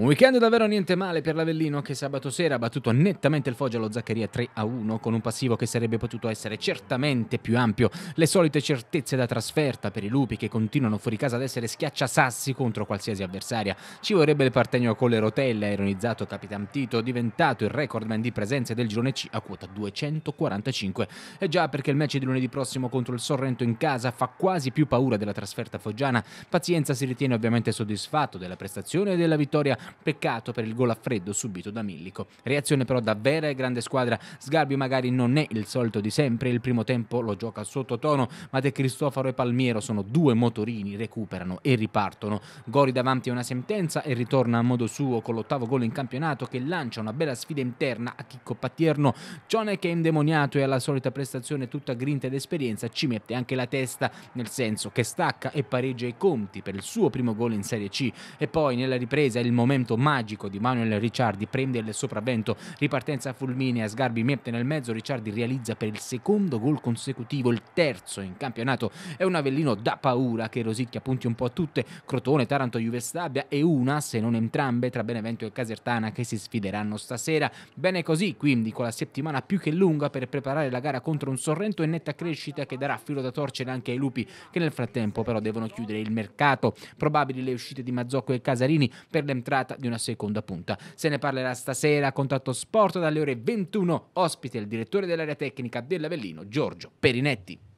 Un weekend davvero niente male per l'Avellino che sabato sera ha battuto nettamente il Foggia allo Zaccheria 3 a 1 con un passivo che sarebbe potuto essere certamente più ampio. Le solite certezze da trasferta per i lupi che continuano fuori casa ad essere schiacciasassi contro qualsiasi avversaria. Ci vorrebbe il partenio con le rotelle, ha ironizzato Capitan Tito, diventato il recordman di presenze del girone C a quota 245. E già perché il match di lunedì prossimo contro il Sorrento in casa fa quasi più paura della trasferta foggiana. Pazienza si ritiene ovviamente soddisfatto della prestazione e della vittoria Peccato per il gol a freddo subito da Millico. Reazione però da vera e grande squadra. Sgarbi magari non è il solito di sempre, il primo tempo lo gioca sottotono, ma De Cristofaro e Palmiero sono due motorini, recuperano e ripartono. Gori davanti a una sentenza e ritorna a modo suo con l'ottavo gol in campionato che lancia una bella sfida interna a Chicco Pattierno. Cione che è indemoniato e alla solita prestazione tutta grinta ed esperienza ci mette anche la testa, nel senso che stacca e pareggia i conti per il suo primo gol in Serie C. E poi nella ripresa il momento momento magico di Manuel Ricciardi prende il sopravvento, ripartenza fulminea, Sgarbi mette nel mezzo, Ricciardi realizza per il secondo gol consecutivo, il terzo in campionato, è un Avellino da paura che rosicchia punti un po' a tutte, Crotone, Taranto, Juve Stabia e una, se non entrambe, tra Benevento e Casertana che si sfideranno stasera. Bene così, quindi con la settimana più che lunga per preparare la gara contro un Sorrento in netta crescita che darà filo da torcere anche ai lupi che nel frattempo però devono chiudere il mercato. Probabili le uscite di Mazzocco e Casarini per l'entrata puntata di una seconda punta. Se ne parlerà stasera a Contatto Sport dalle ore 21. Ospite il direttore dell'area tecnica dell'Avellino, Giorgio Perinetti.